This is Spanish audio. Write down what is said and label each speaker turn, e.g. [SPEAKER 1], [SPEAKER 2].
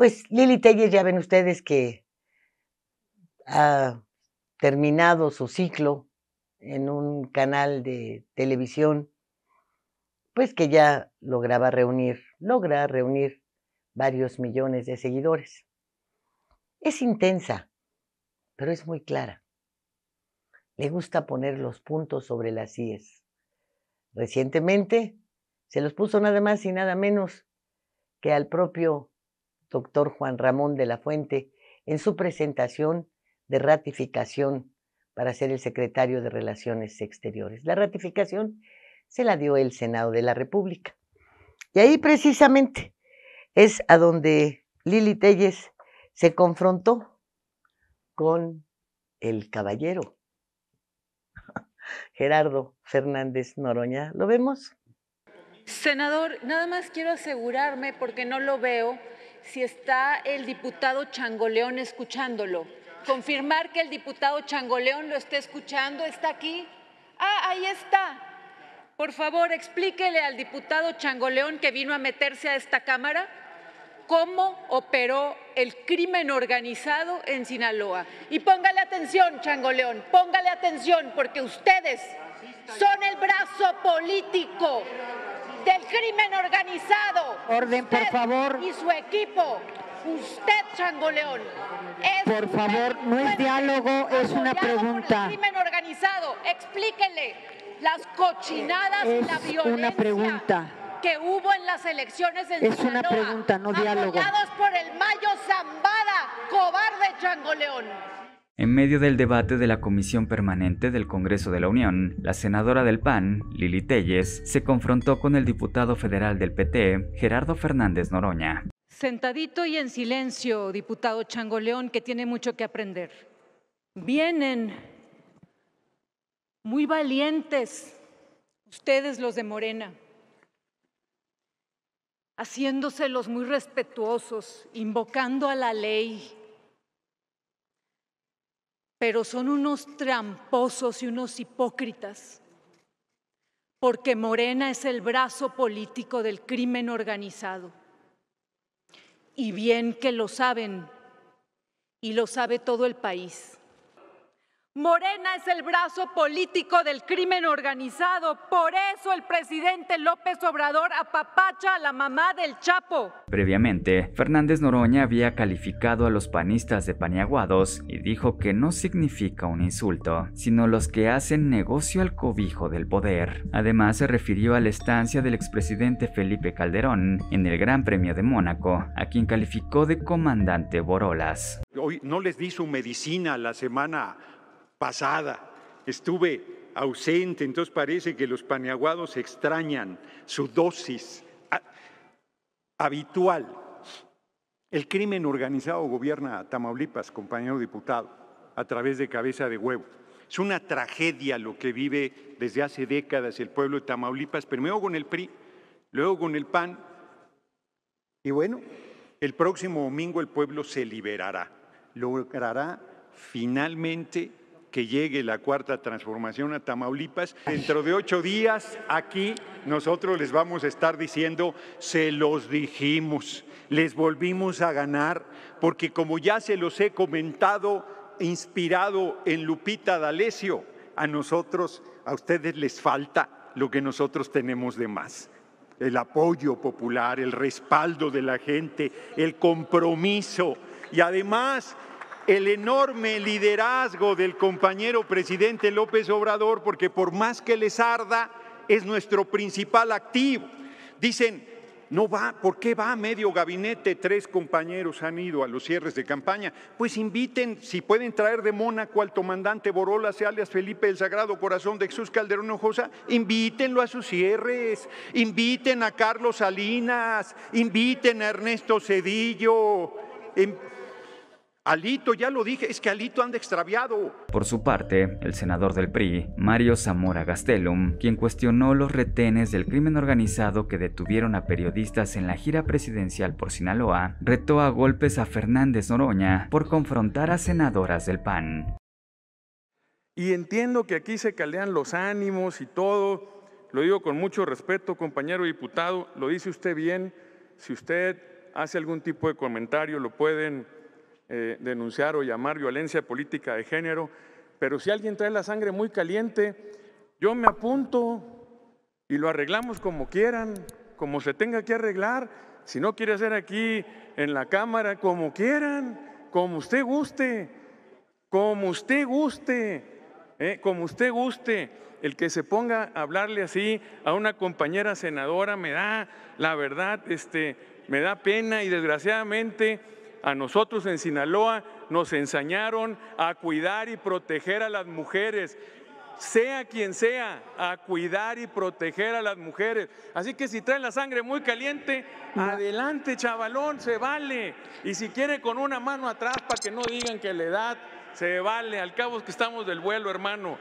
[SPEAKER 1] Pues Lili Telles, ya ven ustedes que ha terminado su ciclo en un canal de televisión, pues que ya lograba reunir, logra reunir varios millones de seguidores. Es intensa, pero es muy clara. Le gusta poner los puntos sobre las IES. Recientemente se los puso nada más y nada menos que al propio doctor Juan Ramón de la Fuente, en su presentación de ratificación para ser el secretario de Relaciones Exteriores. La ratificación se la dio el Senado de la República. Y ahí precisamente es a donde Lili Telles se confrontó con el caballero Gerardo Fernández Noroña. ¿Lo vemos?
[SPEAKER 2] Senador, nada más quiero asegurarme, porque no lo veo, si está el diputado Changoleón escuchándolo. Confirmar que el diputado Changoleón lo esté escuchando, está aquí. Ah, ahí está. Por favor, explíquele al diputado Changoleón que vino a meterse a esta Cámara cómo operó el crimen organizado en Sinaloa. Y póngale atención, Changoleón, póngale atención, porque ustedes son el brazo político del crimen organizado. Orden, por favor. Y su equipo. Usted, Changoleón. Es por favor, no es diálogo, es una pregunta. El crimen organizado. Explíquenle las cochinadas y la violencia. Una pregunta que hubo en las elecciones en Es una pregunta, no diálogo. por el Mayo Zambada, cobarde León.
[SPEAKER 3] En medio del debate de la Comisión Permanente del Congreso de la Unión, la senadora del PAN, Lili Telles, se confrontó con el diputado federal del PT, Gerardo Fernández Noroña.
[SPEAKER 2] Sentadito y en silencio, diputado Chango León, que tiene mucho que aprender. Vienen muy valientes ustedes los de Morena, haciéndoselos muy respetuosos, invocando a la ley, pero son unos tramposos y unos hipócritas, porque Morena es el brazo político del crimen organizado. Y bien que lo saben, y lo sabe todo el país. Morena es el brazo político del crimen organizado. Por eso el presidente López Obrador apapacha a la mamá del Chapo.
[SPEAKER 3] Previamente, Fernández Noroña había calificado a los panistas de paniaguados y dijo que no significa un insulto, sino los que hacen negocio al cobijo del poder. Además, se refirió a la estancia del expresidente Felipe Calderón en el Gran Premio de Mónaco, a quien calificó de comandante Borolas.
[SPEAKER 4] Hoy no les di su medicina la semana pasada. Estuve ausente, entonces parece que los paneaguados extrañan su dosis ah, habitual. El crimen organizado gobierna a Tamaulipas, compañero diputado, a través de cabeza de huevo. Es una tragedia lo que vive desde hace décadas el pueblo de Tamaulipas, primero con el PRI, luego con el PAN. Y bueno, el próximo domingo el pueblo se liberará, logrará finalmente que llegue la cuarta transformación a Tamaulipas. Dentro de ocho días aquí nosotros les vamos a estar diciendo, se los dijimos, les volvimos a ganar, porque como ya se los he comentado, inspirado en Lupita D'Alessio, a nosotros, a ustedes les falta lo que nosotros tenemos de más el apoyo popular, el respaldo de la gente, el compromiso. Y además el enorme liderazgo del compañero presidente López Obrador, porque por más que les arda, es nuestro principal activo. Dicen, no va, ¿por qué va a medio gabinete? Tres compañeros han ido a los cierres de campaña. Pues inviten, si pueden traer de Mónaco al comandante Borola, alias Felipe del Sagrado Corazón de Jesús Calderón Ojosa, invítenlo a sus cierres, inviten a Carlos Salinas, inviten a Ernesto Cedillo. Em, Alito, ya lo dije, es que Alito anda extraviado.
[SPEAKER 3] Por su parte, el senador del PRI, Mario Zamora Gastelum, quien cuestionó los retenes del crimen organizado que detuvieron a periodistas en la gira presidencial por Sinaloa, retó a golpes a Fernández Noroña por confrontar a senadoras del PAN.
[SPEAKER 5] Y entiendo que aquí se caldean los ánimos y todo. Lo digo con mucho respeto, compañero diputado, lo dice usted bien. Si usted hace algún tipo de comentario, lo pueden eh, denunciar o llamar violencia política de género, pero si alguien trae la sangre muy caliente, yo me apunto y lo arreglamos como quieran, como se tenga que arreglar, si no quiere hacer aquí en la cámara, como quieran, como usted guste, como usted guste, eh, como usted guste. El que se ponga a hablarle así a una compañera senadora me da, la verdad, este, me da pena y desgraciadamente a nosotros en Sinaloa nos enseñaron a cuidar y proteger a las mujeres, sea quien sea, a cuidar y proteger a las mujeres. Así que si traen la sangre muy caliente, adelante chavalón, se vale. Y si quiere con una mano atrás para que no digan que la edad, se vale. Al cabo es que estamos del vuelo, hermano.